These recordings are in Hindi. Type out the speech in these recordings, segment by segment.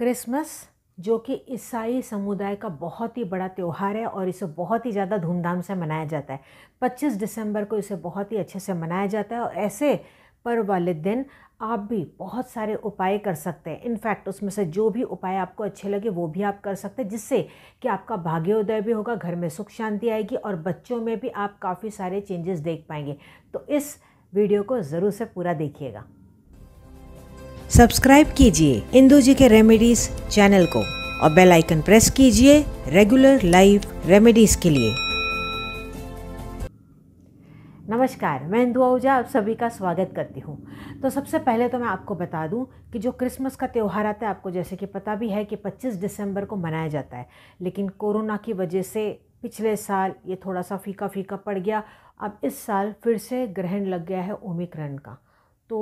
क्रिसमस जो कि ईसाई समुदाय का बहुत ही बड़ा त्यौहार है और इसे बहुत ही ज़्यादा धूमधाम से मनाया जाता है 25 दिसंबर को इसे बहुत ही अच्छे से मनाया जाता है और ऐसे पर्व वाले दिन आप भी बहुत सारे उपाय कर सकते हैं इनफैक्ट उसमें से जो भी उपाय आपको अच्छे लगे वो भी आप कर सकते हैं जिससे कि आपका भाग्योदय भी होगा घर में सुख शांति आएगी और बच्चों में भी आप काफ़ी सारे चेंजेस देख पाएंगे तो इस वीडियो को ज़रूर से पूरा देखिएगा सब्सक्राइब कीजिए इंदुजी जी के रेमेडीज चैनल को और बेल आइकन प्रेस कीजिए रेगुलर लाइव रेमेडीज के लिए नमस्कार मैं इंदु आहूजा आप सभी का स्वागत करती हूँ तो सबसे पहले तो मैं आपको बता दूँ कि जो क्रिसमस का त्यौहार आता है आपको जैसे कि पता भी है कि 25 दिसंबर को मनाया जाता है लेकिन कोरोना की वजह से पिछले साल ये थोड़ा सा फीका फीका पड़ गया अब इस साल फिर से ग्रहण लग गया है ओमिक्रन का तो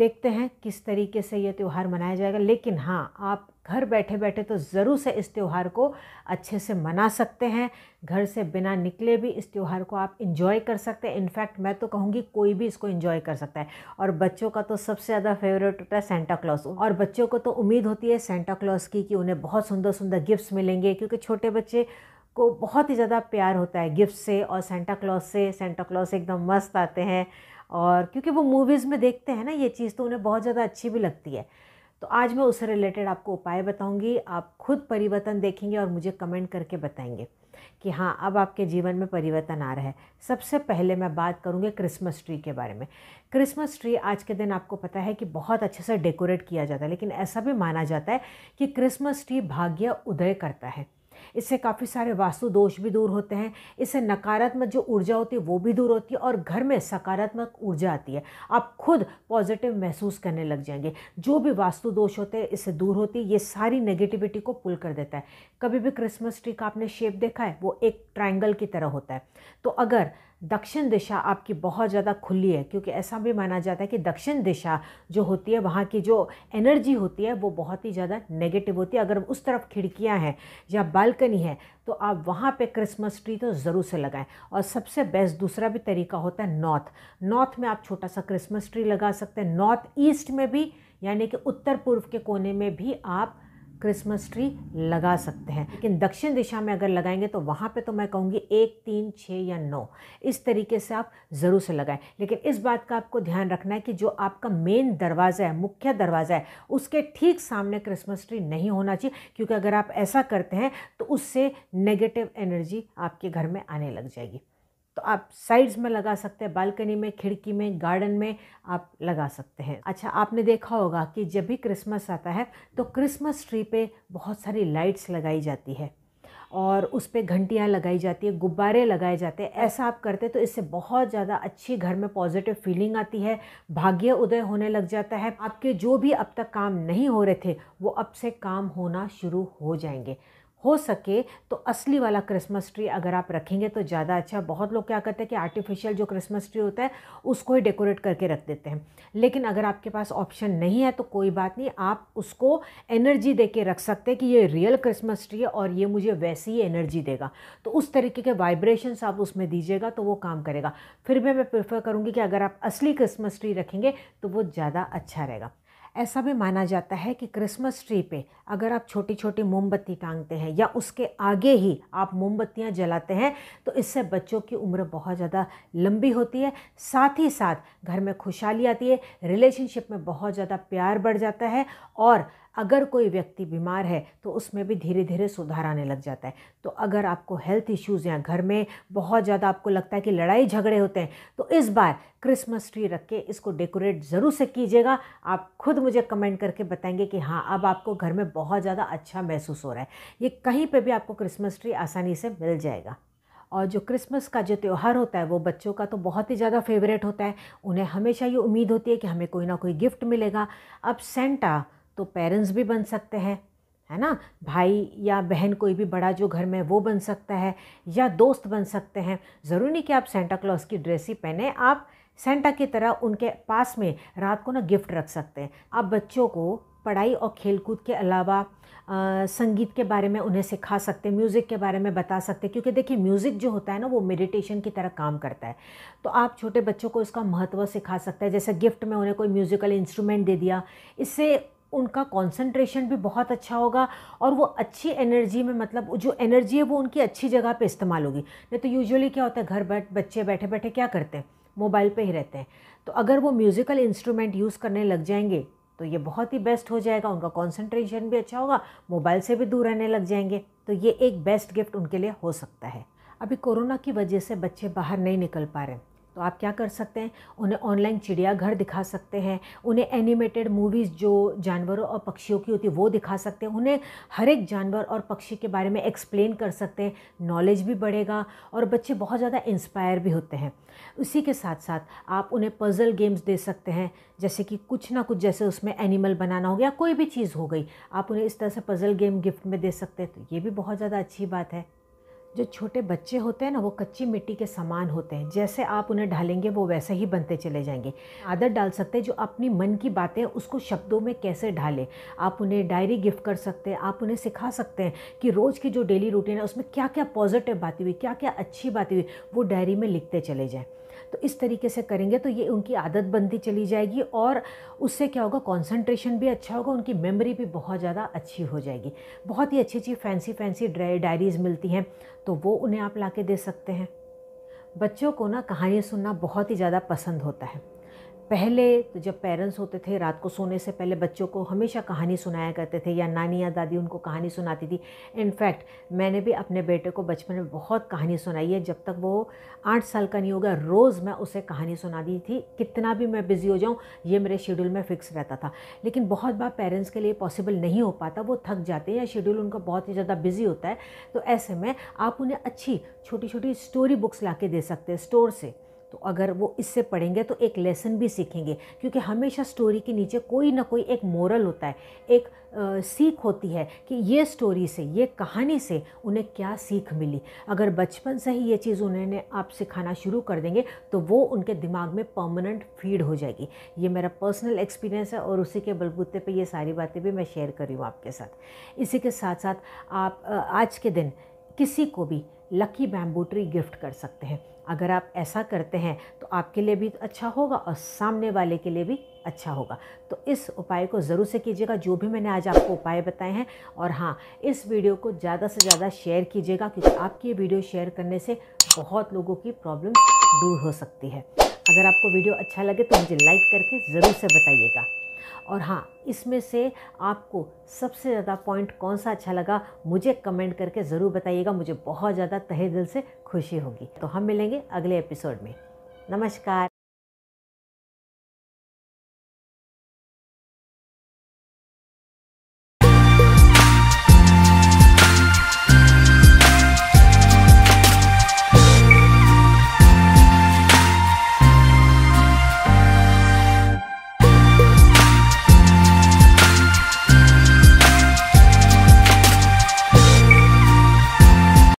देखते हैं किस तरीके से ये त्यौहार मनाया जाएगा लेकिन हाँ आप घर बैठे बैठे तो ज़रूर से इस त्यौहार को अच्छे से मना सकते हैं घर से बिना निकले भी इस त्यौहार को आप इन्जॉय कर सकते हैं इनफैक्ट मैं तो कहूँगी कोई भी इसको इन्जॉय कर सकता है और बच्चों का तो सबसे ज़्यादा फेवरेट होता है सेंटा क्लॉस और बच्चों को तो उम्मीद होती है सेंटा क्लॉस की कि उन्हें बहुत सुंदर सुंदर गिफ्ट्स मिलेंगे क्योंकि छोटे बच्चे को बहुत ही ज़्यादा प्यार होता है गिफ्ट से और सेंटा क्लॉस से सेंटा क्लॉस एकदम मस्त आते हैं और क्योंकि वो मूवीज़ में देखते हैं ना ये चीज़ तो उन्हें बहुत ज़्यादा अच्छी भी लगती है तो आज मैं उससे रिलेटेड आपको उपाय बताऊंगी आप खुद परिवर्तन देखेंगे और मुझे कमेंट करके बताएंगे कि हाँ अब आपके जीवन में परिवर्तन आ रहा है सबसे पहले मैं बात करूँगी क्रिसमस ट्री के बारे में क्रिसमस ट्री आज के दिन आपको पता है कि बहुत अच्छे से डेकोरेट किया जाता है लेकिन ऐसा भी माना जाता है कि क्रिसमस ट्री भाग्य उदय करता है इससे काफ़ी सारे वास्तु दोष भी दूर होते हैं इससे नकारात्मक जो ऊर्जा होती है वो भी दूर होती है और घर में सकारात्मक ऊर्जा आती है आप खुद पॉजिटिव महसूस करने लग जाएंगे जो भी वास्तु दोष होते हैं इससे दूर होती है ये सारी नेगेटिविटी को पुल कर देता है कभी भी क्रिसमस ट्री का आपने शेप देखा है वो एक ट्राइंगल की तरह होता है तो अगर दक्षिण दिशा आपकी बहुत ज़्यादा खुली है क्योंकि ऐसा भी माना जाता है कि दक्षिण दिशा जो होती है वहाँ की जो एनर्जी होती है वो बहुत ही ज़्यादा नेगेटिव होती है अगर उस तरफ खिड़कियाँ हैं या बालकनी है तो आप वहाँ पे क्रिसमस ट्री तो ज़रूर से लगाएं और सबसे बेस्ट दूसरा भी तरीका होता है नॉर्थ नॉर्थ में आप छोटा सा क्रिसमस ट्री लगा सकते हैं नॉर्थ ईस्ट में भी यानी कि उत्तर पूर्व के कोने में भी आप क्रिसमस ट्री लगा सकते हैं लेकिन दक्षिण दिशा में अगर लगाएंगे तो वहाँ पे तो मैं कहूँगी एक तीन छः या नौ इस तरीके से आप ज़रूर से लगाएं लेकिन इस बात का आपको ध्यान रखना है कि जो आपका मेन दरवाज़ा है मुख्य दरवाज़ा है उसके ठीक सामने क्रिसमस ट्री नहीं होना चाहिए क्योंकि अगर आप ऐसा करते हैं तो उससे नेगेटिव एनर्जी आपके घर में आने लग जाएगी तो आप साइड्स में लगा सकते हैं बालकनी में खिड़की में गार्डन में आप लगा सकते हैं अच्छा आपने देखा होगा कि जब भी क्रिसमस आता है तो क्रिसमस ट्री पे बहुत सारी लाइट्स लगाई जाती है और उस पर घंटियाँ लगाई जाती है गुब्बारे लगाए जाते हैं ऐसा आप करते तो इससे बहुत ज़्यादा अच्छी घर में पॉजिटिव फीलिंग आती है भाग्य उदय होने लग जाता है आपके जो भी अब तक काम नहीं हो रहे थे वो अब से काम होना शुरू हो जाएंगे हो सके तो असली वाला क्रिसमस ट्री अगर आप रखेंगे तो ज़्यादा अच्छा बहुत लोग क्या करते हैं कि आर्टिफिशियल जो क्रिसमस ट्री होता है उसको ही डेकोरेट करके रख देते हैं लेकिन अगर आपके पास ऑप्शन नहीं है तो कोई बात नहीं आप उसको एनर्जी दे के रख सकते हैं कि ये रियल क्रिसमस ट्री है और ये मुझे वैसी ही एनर्जी देगा तो उस तरीके के वाइब्रेशंस आप उसमें दीजिएगा तो वो काम करेगा फिर भी मैं प्रेफर करूँगी कि अगर आप असली क्रिसमस ट्री रखेंगे तो वो ज़्यादा अच्छा रहेगा ऐसा भी माना जाता है कि क्रिसमस ट्री पे अगर आप छोटी छोटी मोमबत्ती टांगते हैं या उसके आगे ही आप मोमबत्तियाँ जलाते हैं तो इससे बच्चों की उम्र बहुत ज़्यादा लंबी होती है साथ ही साथ घर में खुशहाली आती है रिलेशनशिप में बहुत ज़्यादा प्यार बढ़ जाता है और अगर कोई व्यक्ति बीमार है तो उसमें भी धीरे धीरे सुधार आने लग जाता है तो अगर आपको हेल्थ इश्यूज़ या घर में बहुत ज़्यादा आपको लगता है कि लड़ाई झगड़े होते हैं तो इस बार क्रिसमस ट्री रख के इसको डेकोरेट ज़रूर से कीजिएगा आप खुद मुझे कमेंट करके बताएंगे कि हाँ अब आपको घर में बहुत ज़्यादा अच्छा महसूस हो रहा है ये कहीं पर भी आपको क्रिसमस ट्री आसानी से मिल जाएगा और जो क्रिसमस का जो त्यौहार होता है वो बच्चों का तो बहुत ही ज़्यादा फेवरेट होता है उन्हें हमेशा ये उम्मीद होती है कि हमें कोई ना कोई गिफ्ट मिलेगा अब सेंटा तो पेरेंट्स भी बन सकते हैं है ना भाई या बहन कोई भी बड़ा जो घर में वो बन सकता है या दोस्त बन सकते हैं ज़रूरी नहीं कि आप सेंटा क्लॉज की ड्रेस ही पहने आप सेंटा की तरह उनके पास में रात को ना गिफ्ट रख सकते हैं आप बच्चों को पढ़ाई और खेलकूद के अलावा आ, संगीत के बारे में उन्हें सिखा सकते हैं म्यूज़िक के बारे में बता सकते हैं क्योंकि देखिए म्यूज़िक जो होता है ना वो मेडिटेशन की तरह काम करता है तो आप छोटे बच्चों को इसका महत्व सिखा सकते हैं जैसे गिफ्ट में उन्हें कोई म्यूज़िकल इंस्ट्रूमेंट दे दिया इससे उनका कंसंट्रेशन भी बहुत अच्छा होगा और वो अच्छी एनर्जी में मतलब जो एनर्जी है वो उनकी अच्छी जगह पे इस्तेमाल होगी नहीं तो यूजुअली क्या होता है घर बैठ बच्चे बैठे बैठे क्या करते हैं मोबाइल पे ही रहते हैं तो अगर वो म्यूज़िकल इंस्ट्रूमेंट यूज़ करने लग जाएंगे तो ये बहुत ही बेस्ट हो जाएगा उनका कॉन्सेंट्रेशन भी अच्छा होगा मोबाइल से भी दूर रहने लग जाएंगे तो ये एक बेस्ट गिफ्ट उनके लिए हो सकता है अभी कोरोना की वजह से बच्चे बाहर नहीं निकल पा रहे तो आप क्या कर सकते हैं उन्हें ऑनलाइन चिड़ियाघर दिखा सकते हैं उन्हें एनिमेटेड मूवीज़ जो जानवरों और पक्षियों की होती है वो दिखा सकते हैं उन्हें हर एक जानवर और पक्षी के बारे में एक्सप्लेन कर सकते हैं नॉलेज भी बढ़ेगा और बच्चे बहुत ज़्यादा इंस्पायर भी होते हैं उसी के साथ साथ आप उन्हें पज़ल गेम्स दे सकते हैं जैसे कि कुछ ना कुछ जैसे उसमें एनिमल बनाना हो गया कोई भी चीज़ हो गई आप उन्हें इस तरह से पज़ल गेम गिफ्ट में दे सकते हैं तो ये भी बहुत ज़्यादा अच्छी बात है जो छोटे बच्चे होते हैं ना वो कच्ची मिट्टी के समान होते हैं जैसे आप उन्हें ढालेंगे वो वैसे ही बनते चले जाएंगे आदत डाल सकते हैं जो अपनी मन की बातें उसको शब्दों में कैसे ढालें आप उन्हें डायरी गिफ्ट कर सकते हैं आप उन्हें सिखा सकते हैं कि रोज़ की जो डेली रूटीन है उसमें क्या क्या पॉजिटिव बातें हुई क्या क्या अच्छी बातें हुई वो डायरी में लिखते चले जाएँ तो इस तरीके से करेंगे तो ये उनकी आदत बनती चली जाएगी और उससे क्या होगा कंसंट्रेशन भी अच्छा होगा उनकी मेमोरी भी बहुत ज़्यादा अच्छी हो जाएगी बहुत ही अच्छी अच्छी फैंसी फैंसी डायरीज़ मिलती हैं तो वो उन्हें आप ला दे सकते हैं बच्चों को ना कहानियाँ सुनना बहुत ही ज़्यादा पसंद होता है पहले तो जब पेरेंट्स होते थे रात को सोने से पहले बच्चों को हमेशा कहानी सुनाया करते थे या नानी या दादी उनको कहानी सुनाती थी इनफैक्ट मैंने भी अपने बेटे को बचपन में बहुत कहानी सुनाई है जब तक वो आठ साल का नहीं होगा रोज़ मैं उसे कहानी सुना दी थी कितना भी मैं बिज़ी हो जाऊँ ये मेरे शेड्यूल में फ़िक्स रहता था लेकिन बहुत बार पेरेंट्स के लिए पॉसिबल नहीं हो पाता वो थक जाते हैं या शेड्यूल उनका बहुत ही ज़्यादा बिज़ी होता है तो ऐसे में आप उन्हें अच्छी छोटी छोटी स्टोरी बुक्स ला दे सकते हैं स्टोर से तो अगर वो इससे पढ़ेंगे तो एक लेसन भी सीखेंगे क्योंकि हमेशा स्टोरी के नीचे कोई ना कोई एक मोरल होता है एक आ, सीख होती है कि ये स्टोरी से ये कहानी से उन्हें क्या सीख मिली अगर बचपन से ही ये चीज़ उन्होंने आप सिखाना शुरू कर देंगे तो वो उनके दिमाग में परमानेंट फीड हो जाएगी ये मेरा पर्सनल एक्सपीरियंस है और उसी के बलबूते पे ये सारी बातें भी मैं शेयर कर रही हूँ आपके साथ इसी के साथ साथ आप आज के दिन किसी को भी लकी बैम्बू ट्री गिफ्ट कर सकते हैं अगर आप ऐसा करते हैं तो आपके लिए भी अच्छा होगा और सामने वाले के लिए भी अच्छा होगा तो इस उपाय को ज़रूर से कीजिएगा जो भी मैंने आज आपको उपाय बताए हैं और हाँ इस वीडियो को ज़्यादा से ज़्यादा शेयर कीजिएगा क्योंकि आपकी ये वीडियो शेयर करने से बहुत लोगों की प्रॉब्लम दूर हो सकती है अगर आपको वीडियो अच्छा लगे तो मुझे लाइक करके ज़रूर से बताइएगा और हाँ इसमें से आपको सबसे ज़्यादा पॉइंट कौन सा अच्छा लगा मुझे कमेंट करके ज़रूर बताइएगा मुझे बहुत ज़्यादा तहे दिल से खुशी होगी तो हम मिलेंगे अगले एपिसोड में नमस्कार